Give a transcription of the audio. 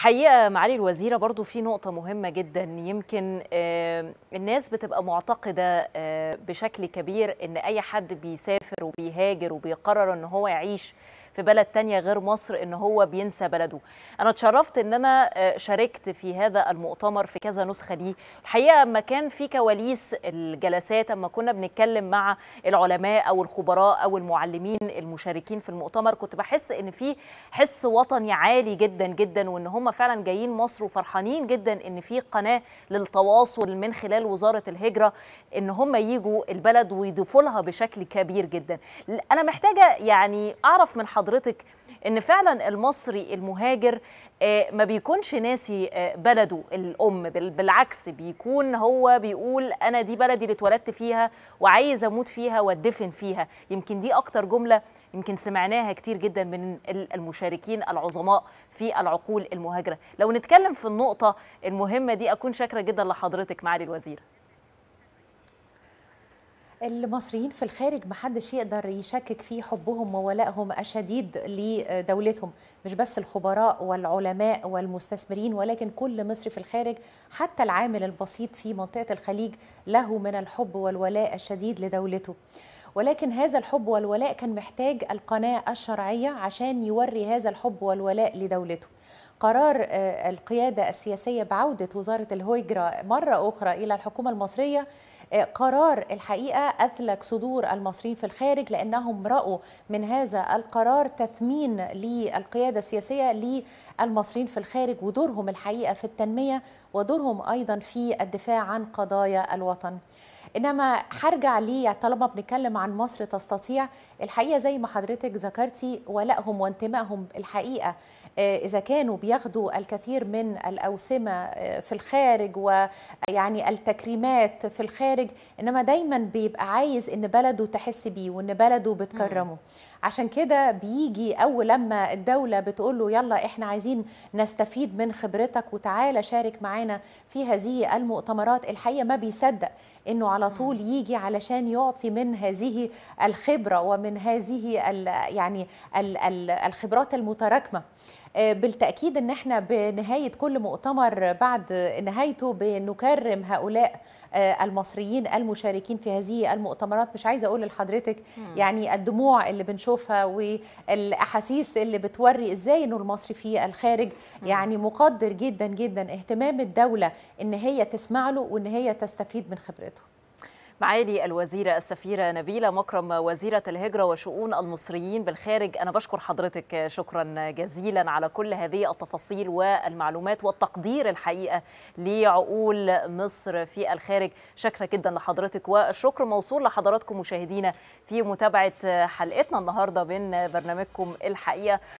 حقيقة معالي الوزيرة برضو في نقطة مهمة جدا يمكن الناس بتبقى معتقدة بشكل كبير ان اي حد بيسافر وبيهاجر وبيقرر ان هو يعيش في بلد تانية غير مصر ان هو بينسى بلده انا اتشرفت ان انا آه، شاركت في هذا المؤتمر في كذا نسخه ليه الحقيقه اما كان في كواليس الجلسات اما كنا بنتكلم مع العلماء او الخبراء او المعلمين المشاركين في المؤتمر كنت بحس ان في حس وطني عالي جدا جدا وان هم فعلا جايين مصر وفرحانين جدا ان في قناه للتواصل من خلال وزاره الهجره ان هم يجوا البلد ويضيفوا لها بشكل كبير جدا انا محتاجه يعني اعرف من حضرتك حضرتك ان فعلا المصري المهاجر آه، ما بيكونش ناسي آه، بلده الام بالعكس بيكون هو بيقول انا دي بلدي اللي اتولدت فيها وعايز اموت فيها وادفن فيها يمكن دي اكتر جمله يمكن سمعناها كتير جدا من المشاركين العظماء في العقول المهاجره لو نتكلم في النقطه المهمه دي اكون شاكره جدا لحضرتك معالي الوزير المصريين في الخارج محدش يقدر يشكك في حبهم وولائهم الشديد لدولتهم مش بس الخبراء والعلماء والمستثمرين ولكن كل مصري في الخارج حتى العامل البسيط في منطقة الخليج له من الحب والولاء الشديد لدولته ولكن هذا الحب والولاء كان محتاج القناة الشرعية عشان يوري هذا الحب والولاء لدولته قرار آه، القيادة السياسية بعودة وزارة الهجرة مرة أخرى إلى الحكومة المصرية آه، قرار الحقيقة أثلج صدور المصريين في الخارج لأنهم رأوا من هذا القرار تثمين للقيادة السياسية للمصريين في الخارج ودورهم الحقيقة في التنمية ودورهم أيضا في الدفاع عن قضايا الوطن انما هرجع لي طالما بنتكلم عن مصر تستطيع الحقيقه زي ما حضرتك ذكرتي ولائهم وانتمائهم الحقيقه آه، اذا كانوا بي بياخدوا الكثير من الاوسمه آه، في الخارج ويعني التكريمات في الخارج انما دايما بيبقى عايز ان بلده تحس بيه وان بلده بتكرمه عشان كده بيجي اول لما الدوله بتقول له يلا احنا عايزين نستفيد من خبرتك وتعالى شارك معانا في هذه المؤتمرات الحقيقه ما بيصدق انه على طول يجي علشان يعطي من هذه الخبره ومن هذه الـ يعني الـ الخبرات المتراكمه آه، بالتأكيد أن احنا بنهاية كل مؤتمر بعد نهايته بنكرم هؤلاء آه، المصريين المشاركين في هذه المؤتمرات مش عايزة أقول لحضرتك يعني الدموع اللي بنشوفها والأحاسيس اللي بتوري إزاي أنه المصري في الخارج يعني مقدر جدا جدا اهتمام الدولة أن هي تسمع له وأن هي تستفيد من خبرته معالي الوزيرة السفيرة نبيلة مكرم وزيرة الهجرة وشؤون المصريين بالخارج أنا بشكر حضرتك شكرا جزيلا على كل هذه التفاصيل والمعلومات والتقدير الحقيقة لعقول مصر في الخارج شكرا جدا لحضرتك والشكر موصول لحضراتكم مشاهدينا في متابعة حلقتنا النهاردة من برنامجكم الحقيقة